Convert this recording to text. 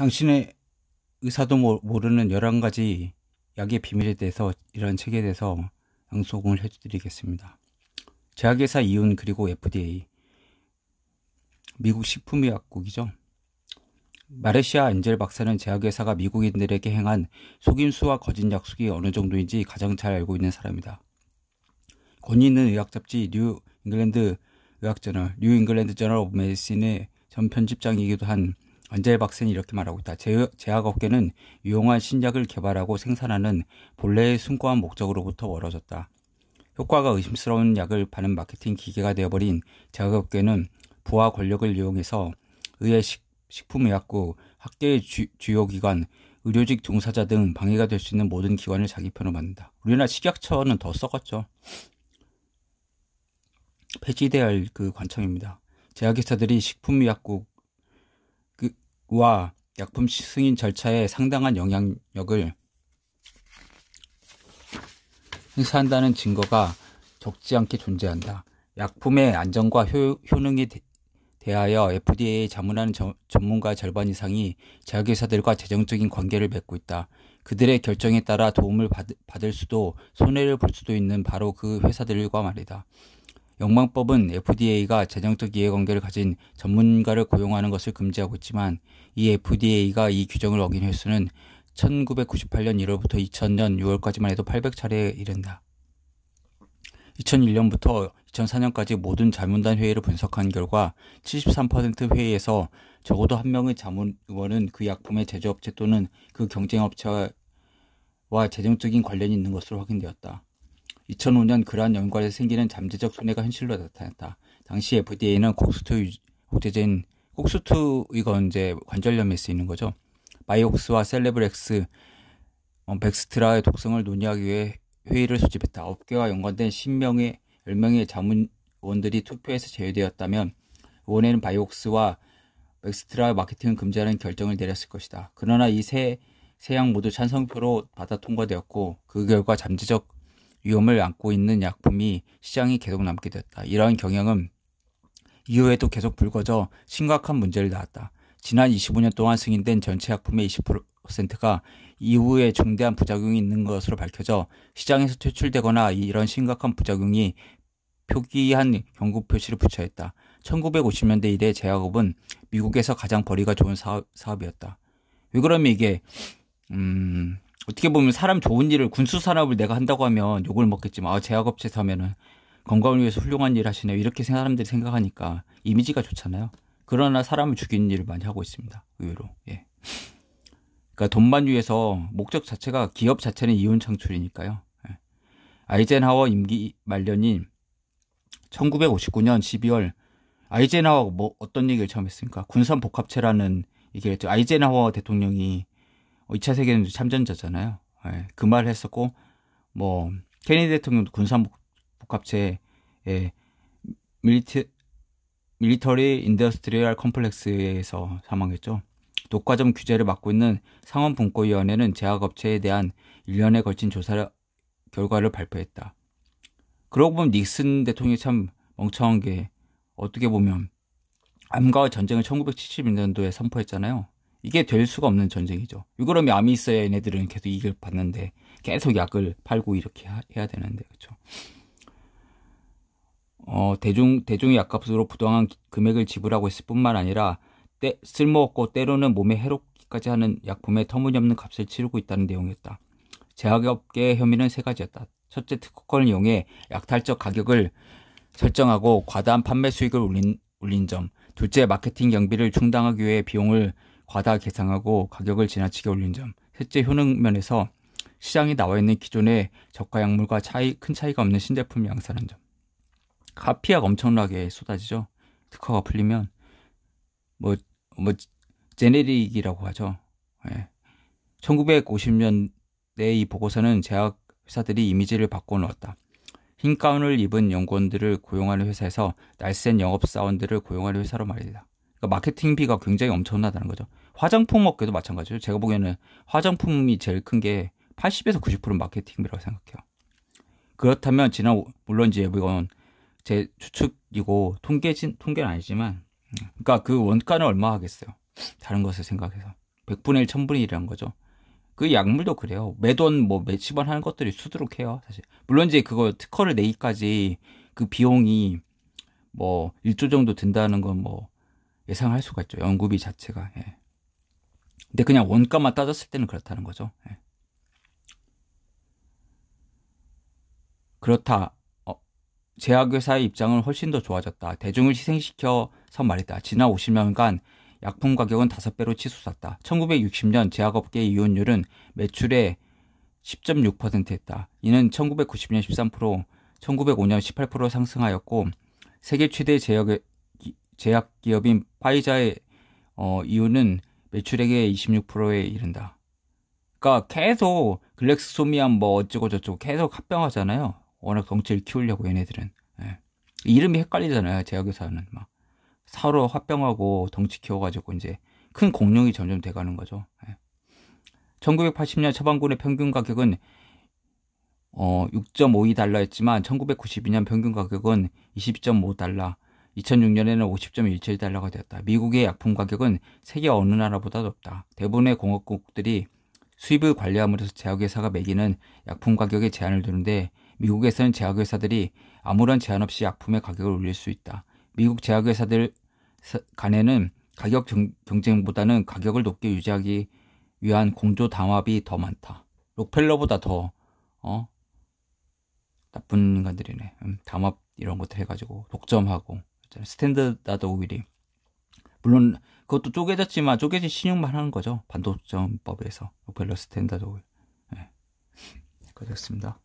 당신의 의사도 모르는 열한 가지 약의 비밀에 대해서 이런 책에 대해서 양소공을 해드리겠습니다. 제약회사 이윤 그리고 FDA 미국 식품의약국이죠. 마레시아 안젤 박사는 제약회사가 미국인들에게 행한 속임수와 거짓 약속이 어느 정도인지 가장 잘 알고 있는 사람이다. 권위 있는 의학 잡지 뉴 잉글랜드 의학 저널, 뉴 잉글랜드 저널 오브 메디신의 전 편집장이기도 한 안젤 박사는 이렇게 말하고 있다. 제약업계는 유용한 신약을 개발하고 생산하는 본래의 숭고한 목적으로부터 멀어졌다. 효과가 의심스러운 약을 파는 마케팅 기계가 되어버린 제약업계는 부하 권력을 이용해서 의회 식, 식품의약국, 학계의 주, 요 기관, 의료직 종사자 등 방해가 될 수 있는 모든 기관을 자기 편으로 만든다. 우리나라 식약처는 더 썩었죠. 폐지돼야 할 그 관청입니다. 제약회사들이 식품의약국 와 약품 승인 절차에 상당한 영향력을 행사한다는 증거가 적지 않게 존재한다. 약품의 안전과 효, 효능에 대, 대하여 FDA에 자문하는 저, 전문가 절반 이상이 제약회사들과 재정적인 관계를 맺고 있다. 그들의 결정에 따라 도움을 받, 받을 수도 손해를 볼 수도 있는 바로 그 회사들과 말이다. 영방법은 FDA가 재정적 이해관계를 가진 전문가를 고용하는 것을 금지하고 있지만 이 FDA가 이 규정을 어긴 횟수는 1998년 1월부터 2000년 6월까지만 해도 800차례에 이른다. 2001년부터 2004년까지 모든 자문단 회의를 분석한 결과 73% 회의에서 적어도 한 명의 자문 의원은 그 약품의 제조업체 또는 그 경쟁업체와 재정적인 관련이 있는 것으로 확인되었다. 2005년 그러한 연구에서 생기는 잠재적 손해가 현실로 나타났다. 당시 FDA는 콕스트 억제제인 콕스트 이건 이제 관절염에 쓰이는 거죠. 바이옥스와 셀레브렉스, 어, 백스트라의 독성을 논의하기 위해 회의를 소집했다. 업계와 연관된 10명의 10명의 자문원들이 투표에서 제외되었다면 원에는 바이옥스와 백스트라 마케팅을 금지하는 결정을 내렸을 것이다. 그러나 이세 세양 모두 찬성표로 받아 통과되었고 그 결과 잠재적 위험을 안고 있는 약품이 시장에 계속 남게 됐다 이러한 경향은 이후에도 계속 불거져 심각한 문제를 낳았다. 지난 25년 동안 승인된 전체 약품의 20%가 이후에 중대한 부작용이 있는 것으로 밝혀져 시장에서 퇴출되거나 이런 심각한 부작용이 표기한 경고 표시를 붙여야 했다. 1950년대 이래 제약업은 미국에서 가장 벌이가 좋은 사업, 이었다왜 그러면 이게 음 어떻게 보면 사람 좋은 일을 군수 산업을 내가 한다고 하면 욕을 먹겠지만 아 제약업체에서 하면은 건강을 위해서 훌륭한 일 하시네요 이렇게 사람들이 생각하니까 이미지가 좋잖아요 그러나 사람을 죽이는 일을 많이 하고 있습니다 의외로 예 그러니까 돈만 위해서 목적 자체가 기업 자체는 이윤 창출이니까요 예. 아이젠하워 임기 말년인 1959년 12월 아이젠하워뭐 어떤 얘기를 처음 했습니까 군산 복합체라는 이게 아이젠하워 대통령이 2차 어, 세계대전 참전자잖아요. 예, 그 말을 했었고 뭐 케네디 대통령도 군산복합체에 예, 밀리티 밀리터리 인더스트리얼 컴플렉스에서 사망했죠. 독과점 규제를 막고 있는 상원분권위원회는 제약업체에 대한 1년에 걸친 조사 결과를 발표했다. 그러고 보면 닉슨 대통령이 참 멍청한 게 어떻게 보면 암과 전쟁을 1970년도에 선포했잖아요. 이게 될 수가 없는 전쟁이죠. 이거러면 아미스 얘네들은 계속 이익을 받는데 계속 약을 팔고 이렇게 하, 해야 되는데 그렇죠. 어, 대중 대중의 약값으로 부당한 금액을 지불하고 있을 뿐만 아니라 때, 쓸모없고 뭐 때로는 몸에 해롭기까지 하는 약품에 터무니없는 값을 치르고 있다는 내용이었다. 제약업계의 혐의는 세 가지였다. 첫째, 특허권을 이용해 약탈적 가격을 설정하고 과다한 판매 수익을 올린, 올린 점. 둘째, 마케팅 경비를 충당하기 위해 비용을 과다 계상하고 가격을 지나치게 올린 점. 셋째 효능 면에서 시장에 나와 있는 기존의 저가 약물과 차이 큰 차이가 없는 신제품 양산한 점. 카피약 엄청나게 쏟아지죠. 특허가 풀리면 뭐뭐 뭐 제네릭이라고 하죠. 예. 1950년대 이 보고서는 제약 회사들이 이미지를 바꿔놓았다. 흰 가운을 입은 연구원들을 고용하는 회사에서 날쌘 영업사원들을 고용하는 회사로 말이다. 그러니까 마케팅비가 굉장히 엄청나다는 거죠. 화장품 업계도 마찬가지죠. 제가 보기에는 화장품이 제일 큰 게 80에서 90% 마케팅이라고 생각해요. 그렇다면 지난 물론 이제 이건 제 추측이고 통계 통계는 아니지만 그러니까 그 원가는 얼마 하겠어요. 다른 것을 생각해서 100분의 1, 1000분의 1이라는 거죠. 그 약물도 그래요. 매돈 뭐 매치반 하는 것들이 수두룩해요, 사실. 물론 이제 그거 특허를 내기까지 그 비용이 뭐 1조 정도 든다는 건 뭐 예상할 수가 있죠. 연구비 자체가. 예. 근데 그냥 원가만 따졌을 때는 그렇다는 거죠. 예. 그렇다. 어, 제약회사의 입장은 훨씬 더 좋아졌다. 대중을 희생시켜서 말이다. 지난 50년간 약품 가격은 5배로 치솟았다. 1960년 제약업계의 이혼율은 매출의 10.6%였다. 이는 1990년 13%, 1905년 18% 상승하였고 세계 최대 제약, 제약 기업인 파이자의 어, 이유는 매출액의 26%에 이른다. 그러니까 계속 글렉스소미안 뭐 어쩌고 저쩌고 계속 합병하잖아요. 워낙 덩치를 키우려고 얘네들은. 예. 이름이 헷갈리잖아요. 제약회사는 막 서로 합병하고 덩치 키워가지고 이제 큰 공룡이 점점 돼가는 거죠. 예. 1980년 처방군의 평균 가격은 어, 6.52달러였지만 1992년 평균 가격은 20.5달러, 2006년에는 50.17달러가 되었다. 미국의 약품 가격은 세계 어느 나라보다 높다. 대부분의 공업국들이 수입을 관리함으로써 제약회사가 매기는 약품 가격에 제한을 두는데 미국에서는 제약회사들이 아무런 제한 없이 약품의 가격을 올릴 수 있다. 미국 제약회사들 간에는 가격 경쟁보다는 가격을 높게 유지하기 위한 공조 담합이 더 많다. 록펠러보다 더 어? 나쁜 인간들이네. 음, 담합 이런 것들 해가지고 독점하고 스탠드 나도 오일이. 물론 그것도 쪼개졌지만 쪼개진 신용만 하는 거죠. 반도전법에서 록펠러 스탠다드 오일. 네. 예. 그렇습니다.